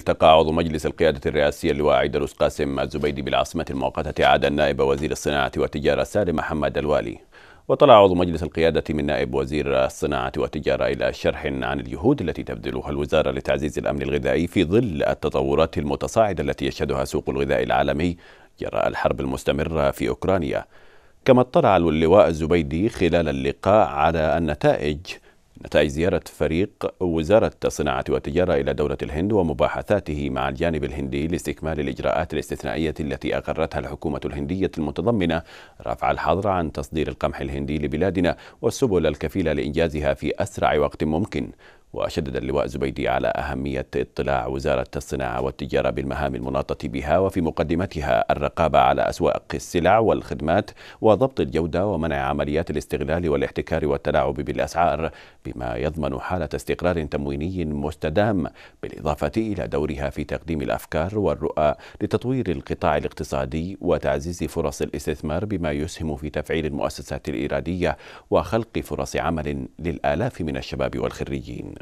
التقى عضو مجلس القيادة الرئاسي اللواء عيدروس قاسم الزبيدي بالعاصمة المؤقتة عاد النائب وزير الصناعة والتجارة سالم محمد الوالي وطلع عضو مجلس القيادة من نائب وزير الصناعة والتجارة إلى شرح عن الجهود التي تبذلها الوزارة لتعزيز الأمن الغذائي في ظل التطورات المتصاعدة التي يشهدها سوق الغذاء العالمي جراء الحرب المستمرة في أوكرانيا كما اطلع اللواء الزبيدي خلال اللقاء على النتائج نتائج زيارة فريق وزارة الصناعة والتجارة إلى دولة الهند ومباحثاته مع الجانب الهندي لاستكمال الإجراءات الاستثنائية التي أقرتها الحكومة الهندية المتضمنة رفع الحظر عن تصدير القمح الهندي لبلادنا والسبل الكفيلة لإنجازها في أسرع وقت ممكن وشدد اللواء زبيدي على أهمية اطلاع وزارة الصناعة والتجارة بالمهام المناطة بها وفي مقدمتها الرقابة على أسواق السلع والخدمات وضبط الجودة ومنع عمليات الاستغلال والاحتكار والتلاعب بالأسعار بما يضمن حالة استقرار تمويني مستدام بالإضافة إلى دورها في تقديم الأفكار والرؤى لتطوير القطاع الاقتصادي وتعزيز فرص الاستثمار بما يسهم في تفعيل المؤسسات الإيرادية وخلق فرص عمل للآلاف من الشباب والخريجين